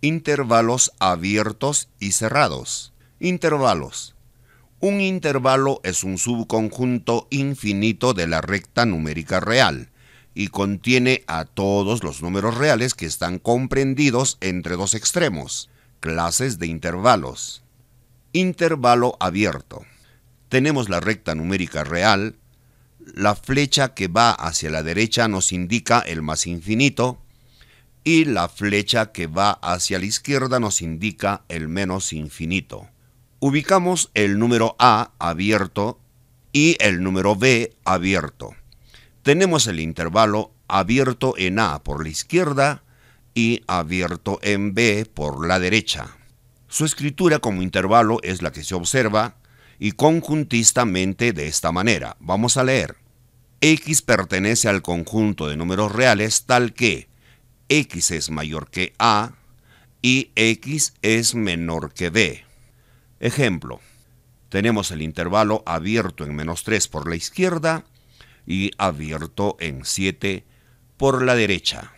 Intervalos abiertos y cerrados. Intervalos. Un intervalo es un subconjunto infinito de la recta numérica real y contiene a todos los números reales que están comprendidos entre dos extremos, clases de intervalos. Intervalo abierto. Tenemos la recta numérica real, la flecha que va hacia la derecha nos indica el más infinito y la flecha que va hacia la izquierda nos indica el menos infinito. Ubicamos el número A abierto y el número B abierto tenemos el intervalo abierto en A por la izquierda y abierto en B por la derecha. Su escritura como intervalo es la que se observa y conjuntistamente de esta manera. Vamos a leer. X pertenece al conjunto de números reales tal que X es mayor que A y X es menor que B. Ejemplo. Tenemos el intervalo abierto en menos 3 por la izquierda y abierto en 7 por la derecha.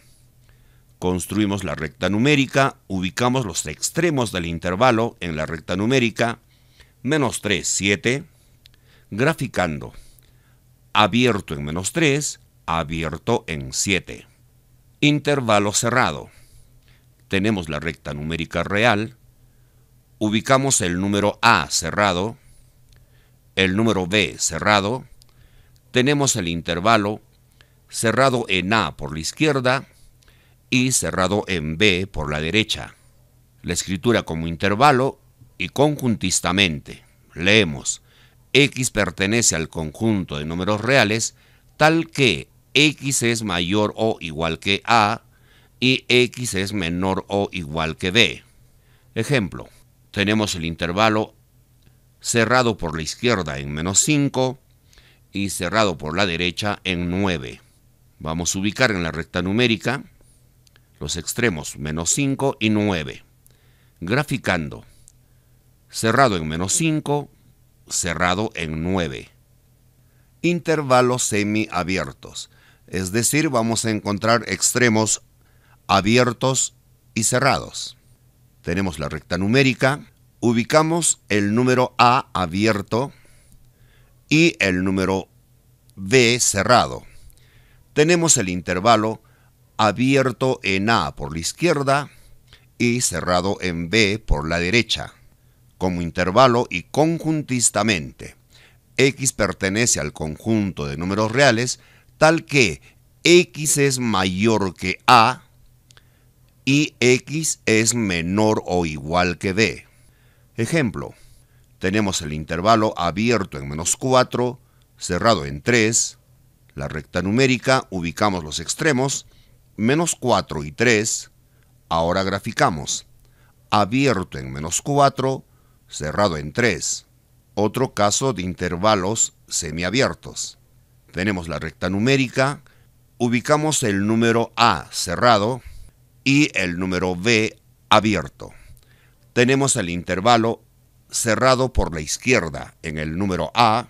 Construimos la recta numérica, ubicamos los extremos del intervalo en la recta numérica, menos 3, 7, graficando, abierto en menos 3, abierto en 7. Intervalo cerrado. Tenemos la recta numérica real, ubicamos el número A cerrado, el número B cerrado, tenemos el intervalo cerrado en A por la izquierda y cerrado en B por la derecha. La escritura como intervalo y conjuntistamente. Leemos, X pertenece al conjunto de números reales tal que X es mayor o igual que A y X es menor o igual que B. Ejemplo, tenemos el intervalo cerrado por la izquierda en menos 5 y cerrado por la derecha en 9. Vamos a ubicar en la recta numérica los extremos menos 5 y 9. Graficando. Cerrado en menos 5, cerrado en 9. Intervalos semiabiertos. Es decir, vamos a encontrar extremos abiertos y cerrados. Tenemos la recta numérica. Ubicamos el número A abierto y el número B cerrado. Tenemos el intervalo abierto en A por la izquierda y cerrado en B por la derecha, como intervalo y conjuntistamente. X pertenece al conjunto de números reales tal que X es mayor que A y X es menor o igual que B. Ejemplo, tenemos el intervalo abierto en menos 4, cerrado en 3, la recta numérica, ubicamos los extremos, menos 4 y 3, ahora graficamos, abierto en menos 4, cerrado en 3, otro caso de intervalos semiabiertos. Tenemos la recta numérica, ubicamos el número A cerrado y el número B abierto. Tenemos el intervalo cerrado por la izquierda en el número A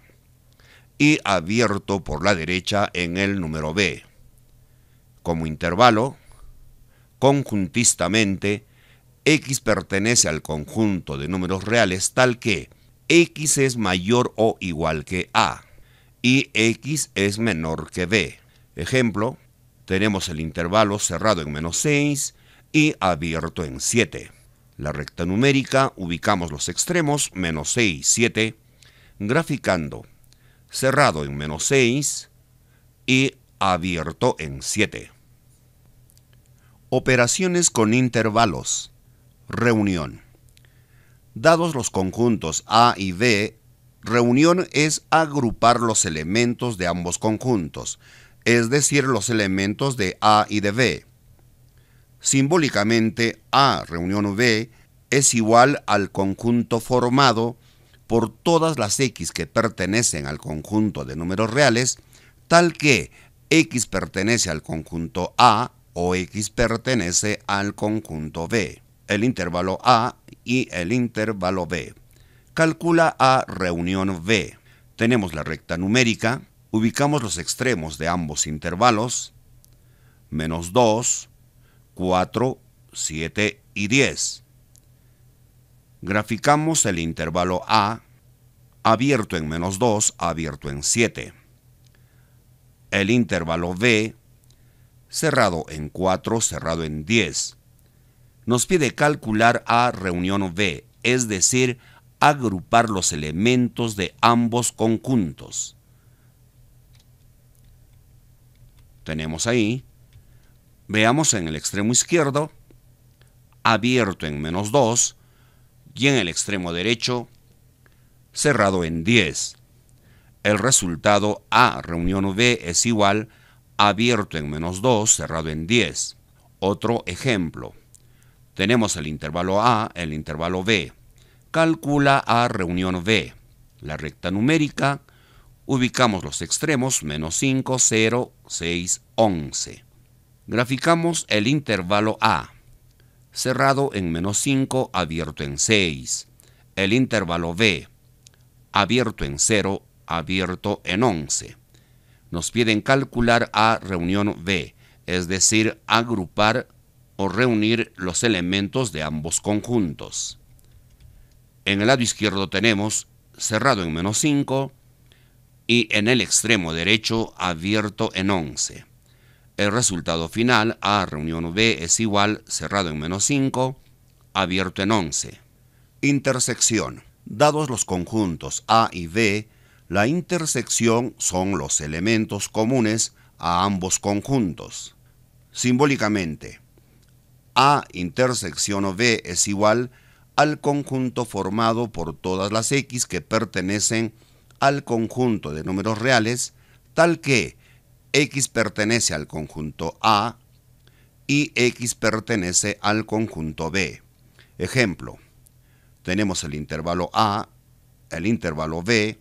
y abierto por la derecha en el número B. Como intervalo, conjuntistamente, x pertenece al conjunto de números reales tal que x es mayor o igual que a y x es menor que b. Ejemplo, tenemos el intervalo cerrado en menos 6 y abierto en 7. La recta numérica, ubicamos los extremos, menos 6, 7, graficando cerrado en menos 6 y abierto en 7. Operaciones con intervalos. Reunión. Dados los conjuntos A y B, reunión es agrupar los elementos de ambos conjuntos, es decir, los elementos de A y de B Simbólicamente, A reunión B es igual al conjunto formado por todas las x que pertenecen al conjunto de números reales, tal que x pertenece al conjunto A o x pertenece al conjunto B, el intervalo A y el intervalo B. Calcula A reunión B. Tenemos la recta numérica, ubicamos los extremos de ambos intervalos, menos 2, 4, 7 y 10. Graficamos el intervalo A abierto en menos 2, abierto en 7. El intervalo B cerrado en 4, cerrado en 10. Nos pide calcular A reunión B, es decir, agrupar los elementos de ambos conjuntos. Tenemos ahí Veamos en el extremo izquierdo, abierto en menos 2 y en el extremo derecho, cerrado en 10. El resultado A reunión B es igual abierto en menos 2, cerrado en 10. Otro ejemplo. Tenemos el intervalo A, el intervalo B. Calcula A reunión B. La recta numérica. Ubicamos los extremos menos 5, 0, 6, 11. Graficamos el intervalo A, cerrado en menos 5, abierto en 6. El intervalo B, abierto en 0, abierto en 11. Nos piden calcular A reunión B, es decir, agrupar o reunir los elementos de ambos conjuntos. En el lado izquierdo tenemos cerrado en menos 5 y en el extremo derecho abierto en 11. El resultado final, A reunión B es igual, cerrado en menos 5, abierto en 11. Intersección. Dados los conjuntos A y B, la intersección son los elementos comunes a ambos conjuntos. Simbólicamente, A intersección o B es igual al conjunto formado por todas las X que pertenecen al conjunto de números reales, tal que X pertenece al conjunto A y X pertenece al conjunto B. Ejemplo, tenemos el intervalo A, el intervalo B,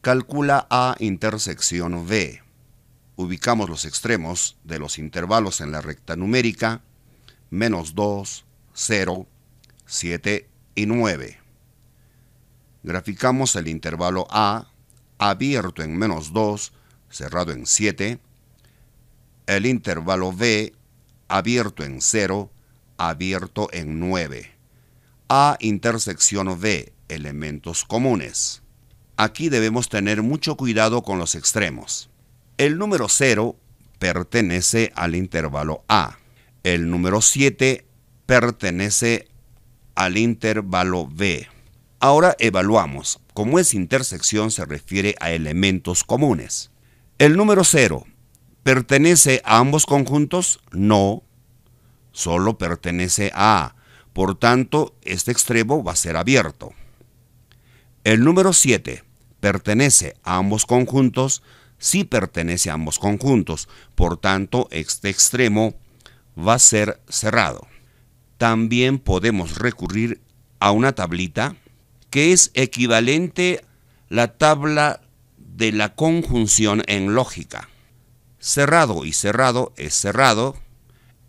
calcula A intersección B. Ubicamos los extremos de los intervalos en la recta numérica, menos 2, 0, 7 y 9. Graficamos el intervalo A abierto en menos 2 cerrado en 7, el intervalo B abierto en 0, abierto en 9. A intersección B, elementos comunes. Aquí debemos tener mucho cuidado con los extremos. El número 0 pertenece al intervalo A. El número 7 pertenece al intervalo B. Ahora evaluamos. cómo es intersección se refiere a elementos comunes. ¿El número 0, pertenece a ambos conjuntos? No, solo pertenece a. Por tanto, este extremo va a ser abierto. El número 7 pertenece a ambos conjuntos, sí pertenece a ambos conjuntos, por tanto este extremo va a ser cerrado. También podemos recurrir a una tablita que es equivalente a la tabla de la conjunción en lógica. Cerrado y cerrado es cerrado.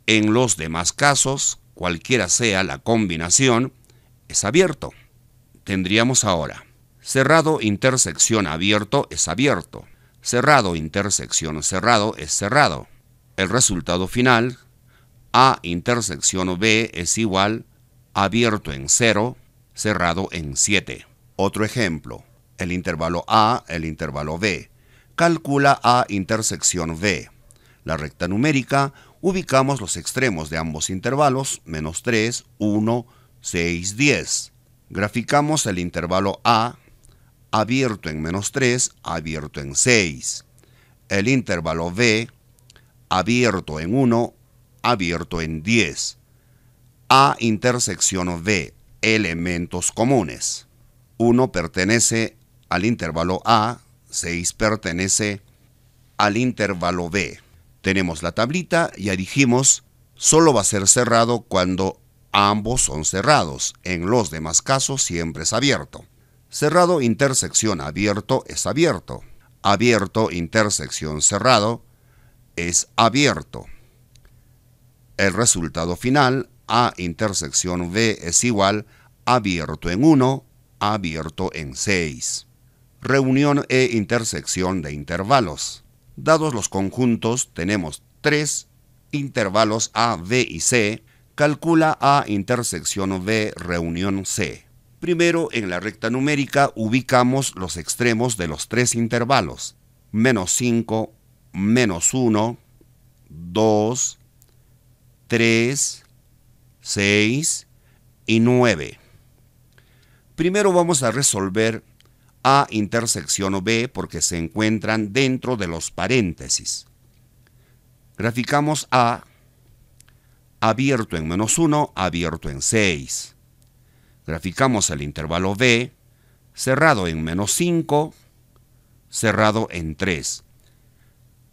En los demás casos, cualquiera sea la combinación, es abierto. Tendríamos ahora cerrado intersección abierto es abierto. Cerrado intersección cerrado es cerrado. El resultado final, A intersección B es igual abierto en 0, cerrado en 7. Otro ejemplo el intervalo A, el intervalo B. Calcula A intersección B. La recta numérica, ubicamos los extremos de ambos intervalos, menos 3, 1, 6, 10. Graficamos el intervalo A, abierto en menos 3, abierto en 6. El intervalo B, abierto en 1, abierto en 10. A intersección B, elementos comunes. 1 pertenece al intervalo A, 6 pertenece al intervalo B. Tenemos la tablita, ya dijimos, solo va a ser cerrado cuando ambos son cerrados, en los demás casos siempre es abierto. Cerrado intersección abierto es abierto. Abierto intersección cerrado es abierto. El resultado final, A intersección B es igual abierto en 1, abierto en 6 reunión e intersección de intervalos. Dados los conjuntos, tenemos tres intervalos A, B y C. Calcula A intersección B reunión C. Primero, en la recta numérica ubicamos los extremos de los tres intervalos. Menos 5, menos 1, 2, 3, 6 y 9. Primero vamos a resolver a intersección B porque se encuentran dentro de los paréntesis. Graficamos A abierto en menos 1, abierto en 6. Graficamos el intervalo B cerrado en menos 5, cerrado en 3.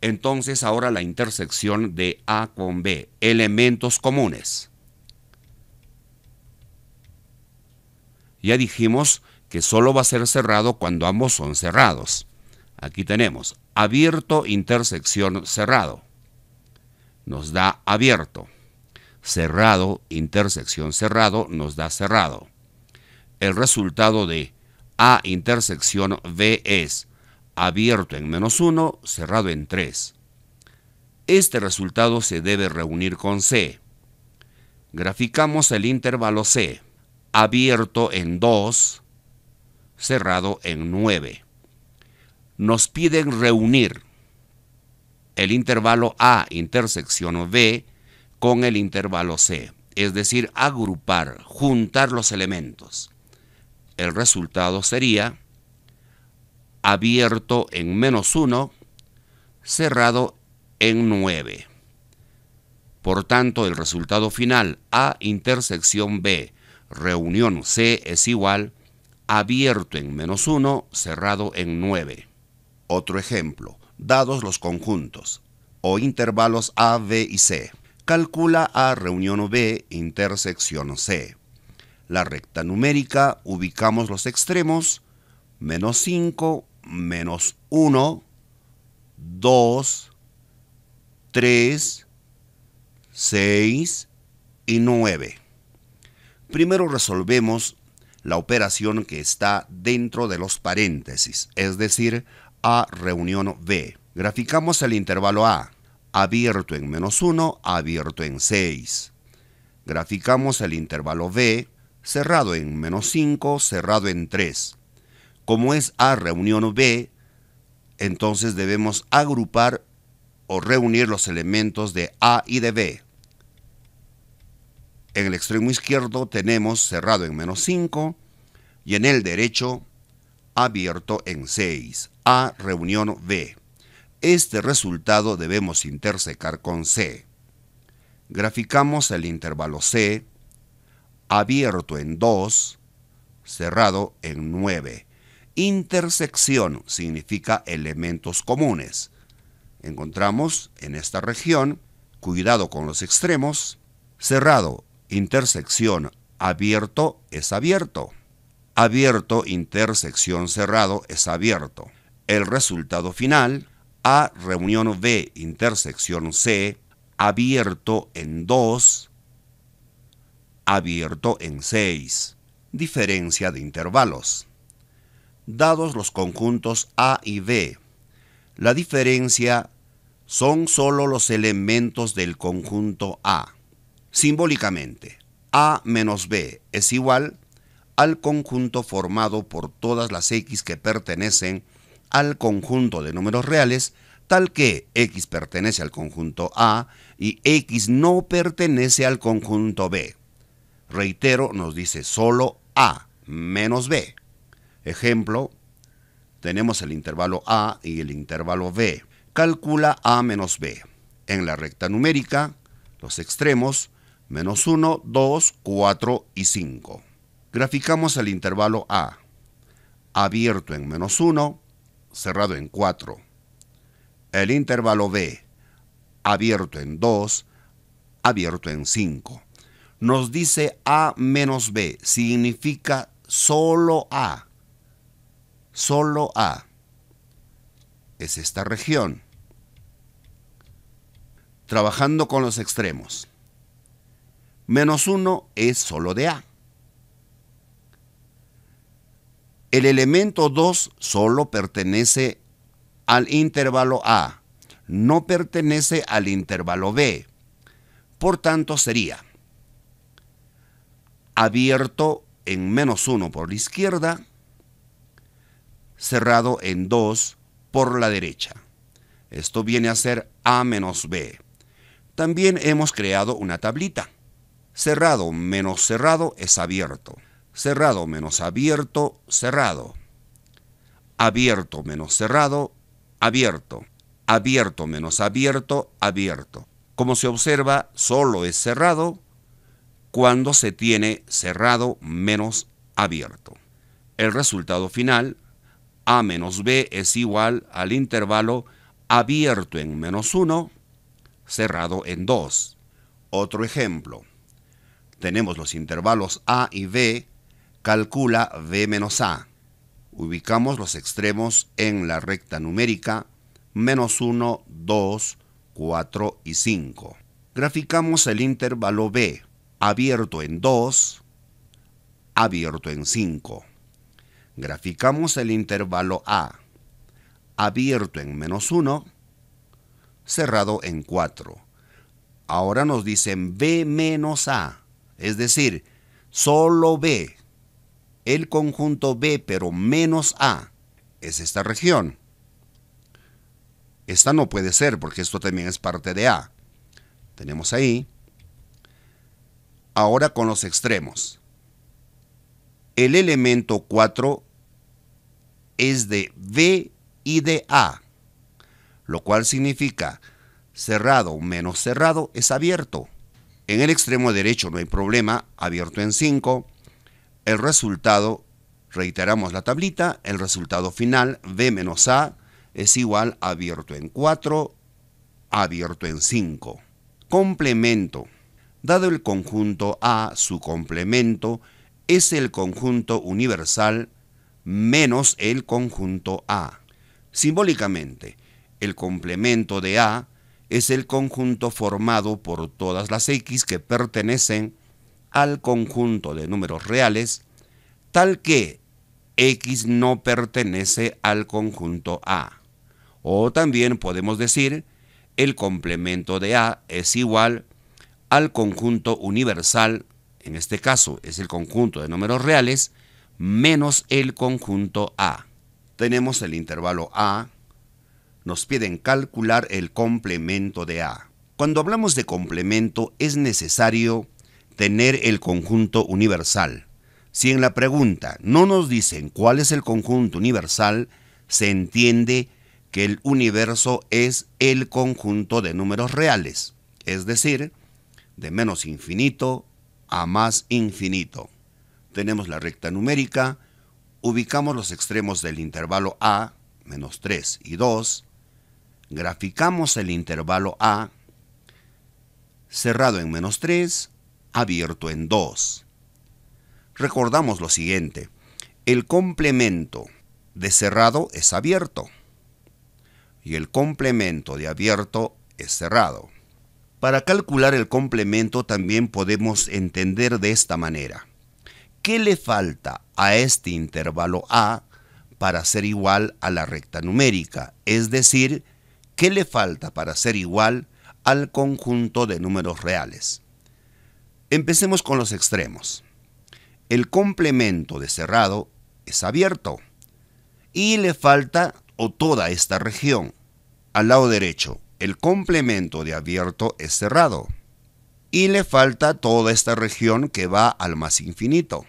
Entonces ahora la intersección de A con B, elementos comunes. Ya dijimos que solo va a ser cerrado cuando ambos son cerrados. Aquí tenemos abierto, intersección, cerrado. Nos da abierto. Cerrado, intersección, cerrado, nos da cerrado. El resultado de A intersección B es abierto en menos 1, cerrado en 3. Este resultado se debe reunir con C. Graficamos el intervalo C, abierto en 2, cerrado en 9. Nos piden reunir el intervalo A, intersección B, con el intervalo C, es decir, agrupar, juntar los elementos. El resultado sería abierto en menos 1, cerrado en 9. Por tanto, el resultado final A intersección B, reunión C es igual abierto en menos 1, cerrado en 9. Otro ejemplo, dados los conjuntos o intervalos A, B y C. Calcula A reunión B, intersección C. La recta numérica, ubicamos los extremos, menos 5, menos 1, 2, 3, 6 y 9. Primero resolvemos la operación que está dentro de los paréntesis, es decir, A reunión B. Graficamos el intervalo A, abierto en menos 1, abierto en 6. Graficamos el intervalo B, cerrado en menos 5, cerrado en 3. Como es A reunión B, entonces debemos agrupar o reunir los elementos de A y de B. En el extremo izquierdo tenemos cerrado en menos 5 y en el derecho abierto en 6. A reunión B. Este resultado debemos intersecar con C. Graficamos el intervalo C abierto en 2, cerrado en 9. Intersección significa elementos comunes. Encontramos en esta región, cuidado con los extremos, cerrado intersección abierto es abierto. Abierto, intersección cerrado es abierto. El resultado final, A reunión B, intersección C, abierto en 2, abierto en 6. Diferencia de intervalos. Dados los conjuntos A y B, la diferencia son solo los elementos del conjunto A. Simbólicamente, A menos B es igual al conjunto formado por todas las X que pertenecen al conjunto de números reales, tal que X pertenece al conjunto A y X no pertenece al conjunto B. Reitero, nos dice solo A menos B. Ejemplo, tenemos el intervalo A y el intervalo B. Calcula A menos B. En la recta numérica, los extremos menos 1, 2, 4 y 5. Graficamos el intervalo A, abierto en menos 1, cerrado en 4. El intervalo B, abierto en 2, abierto en 5. Nos dice A menos B, significa solo A. Solo A. Es esta región. Trabajando con los extremos menos 1 es solo de A. El elemento 2 solo pertenece al intervalo A, no pertenece al intervalo B. Por tanto, sería abierto en menos 1 por la izquierda, cerrado en 2 por la derecha. Esto viene a ser A menos B. También hemos creado una tablita. Cerrado menos cerrado es abierto. Cerrado menos abierto, cerrado. Abierto menos cerrado, abierto. Abierto menos abierto, abierto. Como se observa, solo es cerrado cuando se tiene cerrado menos abierto. El resultado final, A menos B es igual al intervalo abierto en menos 1, cerrado en 2. Otro ejemplo tenemos los intervalos A y B, calcula B menos A. Ubicamos los extremos en la recta numérica, menos 1, 2, 4 y 5. Graficamos el intervalo B, abierto en 2, abierto en 5. Graficamos el intervalo A, abierto en menos 1, cerrado en 4. Ahora nos dicen B menos A es decir, solo B, el conjunto B pero menos A, es esta región. Esta no puede ser porque esto también es parte de A. Tenemos ahí. Ahora con los extremos. El elemento 4 es de B y de A, lo cual significa cerrado menos cerrado es abierto. En el extremo derecho no hay problema, abierto en 5. El resultado, reiteramos la tablita, el resultado final, B menos A, es igual a abierto en 4, abierto en 5. Complemento. Dado el conjunto A, su complemento es el conjunto universal menos el conjunto A. Simbólicamente, el complemento de A es el conjunto formado por todas las x que pertenecen al conjunto de números reales, tal que x no pertenece al conjunto A. O también podemos decir, el complemento de A es igual al conjunto universal, en este caso es el conjunto de números reales, menos el conjunto A. Tenemos el intervalo A, nos piden calcular el complemento de A. Cuando hablamos de complemento es necesario tener el conjunto universal. Si en la pregunta no nos dicen cuál es el conjunto universal, se entiende que el universo es el conjunto de números reales, es decir, de menos infinito a más infinito. Tenemos la recta numérica, ubicamos los extremos del intervalo a, menos 3 y 2, graficamos el intervalo A cerrado en menos 3, abierto en 2. Recordamos lo siguiente, el complemento de cerrado es abierto y el complemento de abierto es cerrado. Para calcular el complemento también podemos entender de esta manera. ¿Qué le falta a este intervalo A para ser igual a la recta numérica? Es decir, ¿qué le falta para ser igual al conjunto de números reales? Empecemos con los extremos. El complemento de cerrado es abierto y le falta o toda esta región. Al lado derecho, el complemento de abierto es cerrado y le falta toda esta región que va al más infinito.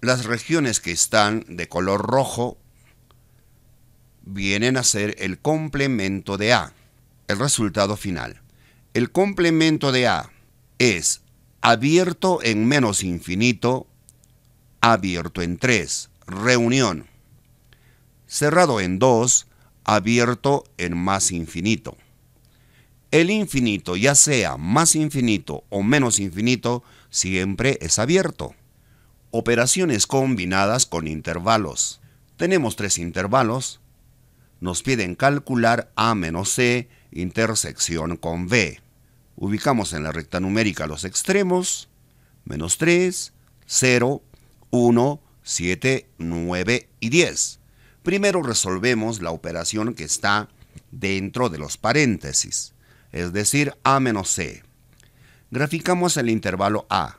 Las regiones que están de color rojo vienen a ser el complemento de A. El resultado final. El complemento de A es abierto en menos infinito, abierto en 3, reunión. Cerrado en 2, abierto en más infinito. El infinito, ya sea más infinito o menos infinito, siempre es abierto. Operaciones combinadas con intervalos. Tenemos tres intervalos, nos piden calcular A menos C intersección con B. Ubicamos en la recta numérica los extremos, menos 3, 0, 1, 7, 9 y 10. Primero resolvemos la operación que está dentro de los paréntesis, es decir, A menos C. Graficamos el intervalo A,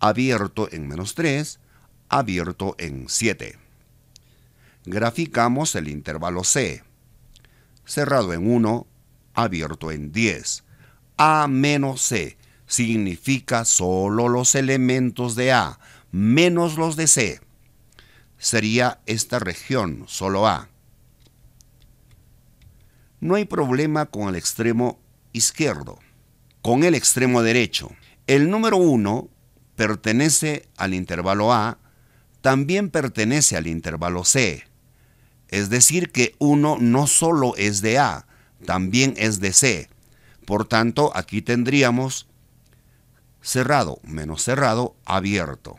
abierto en menos 3, abierto en 7 graficamos el intervalo C, cerrado en 1, abierto en 10. A menos C significa solo los elementos de A, menos los de C. Sería esta región, solo A. No hay problema con el extremo izquierdo, con el extremo derecho. El número 1 pertenece al intervalo A, también pertenece al intervalo C. Es decir, que 1 no solo es de A, también es de C. Por tanto, aquí tendríamos cerrado menos cerrado, abierto.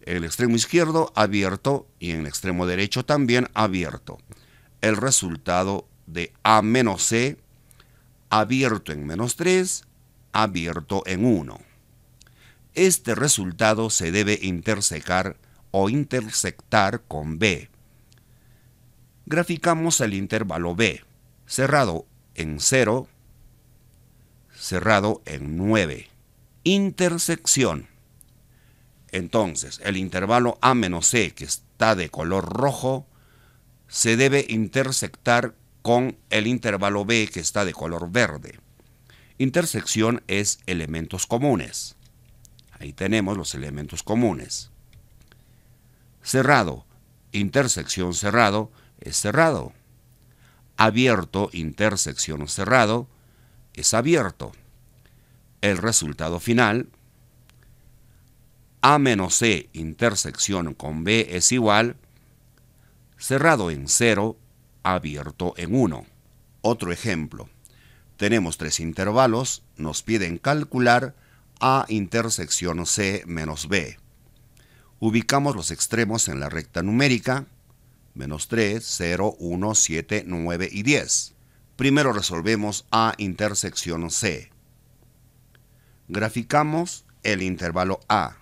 el extremo izquierdo, abierto, y en el extremo derecho también abierto. El resultado de A menos C, abierto en menos 3, abierto en 1. Este resultado se debe intersecar o intersectar con B graficamos el intervalo B, cerrado en 0, cerrado en 9. Intersección. Entonces, el intervalo A menos C, que está de color rojo, se debe intersectar con el intervalo B, que está de color verde. Intersección es elementos comunes. Ahí tenemos los elementos comunes. Cerrado, intersección cerrado, es cerrado. Abierto, intersección cerrado, es abierto. El resultado final, A menos C intersección con B es igual, cerrado en 0, abierto en 1. Otro ejemplo. Tenemos tres intervalos, nos piden calcular A intersección C menos B. Ubicamos los extremos en la recta numérica, menos 3, 0, 1, 7, 9 y 10. Primero resolvemos A intersección C. Graficamos el intervalo A.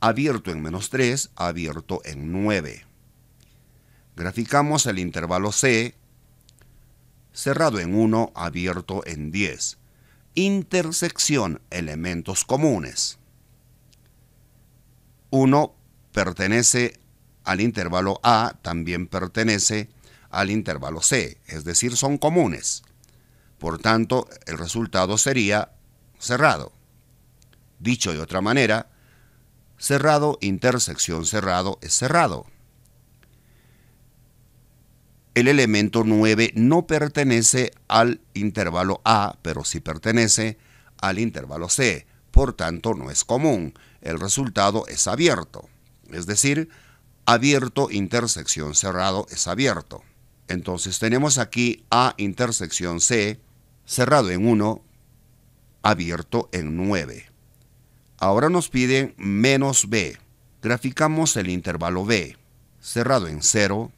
Abierto en menos 3, abierto en 9. Graficamos el intervalo C. Cerrado en 1, abierto en 10. Intersección elementos comunes. 1 pertenece al intervalo A también pertenece al intervalo C, es decir, son comunes. Por tanto, el resultado sería cerrado. Dicho de otra manera, cerrado, intersección cerrado es cerrado. El elemento 9 no pertenece al intervalo A, pero sí pertenece al intervalo C, por tanto no es común. El resultado es abierto, es decir, abierto, intersección cerrado es abierto. Entonces tenemos aquí A intersección C, cerrado en 1, abierto en 9. Ahora nos piden menos B. Graficamos el intervalo B, cerrado en 0,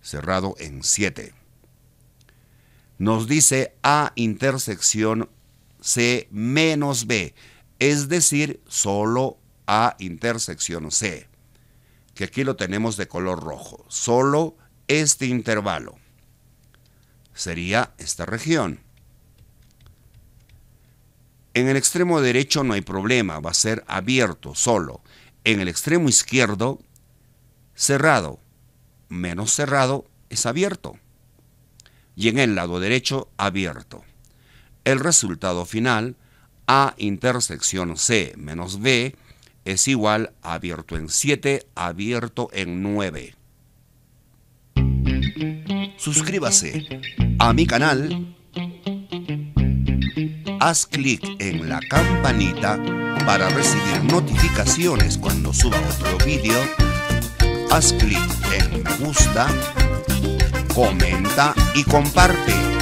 cerrado en 7. Nos dice A intersección C menos B, es decir, solo A intersección C que aquí lo tenemos de color rojo, solo este intervalo. Sería esta región. En el extremo derecho no hay problema, va a ser abierto solo. En el extremo izquierdo, cerrado. Menos cerrado es abierto. Y en el lado derecho, abierto. El resultado final, A intersección C menos B, es igual abierto en 7, abierto en 9. Suscríbase a mi canal. Haz clic en la campanita para recibir notificaciones cuando suba otro vídeo. Haz clic en me gusta, comenta y comparte.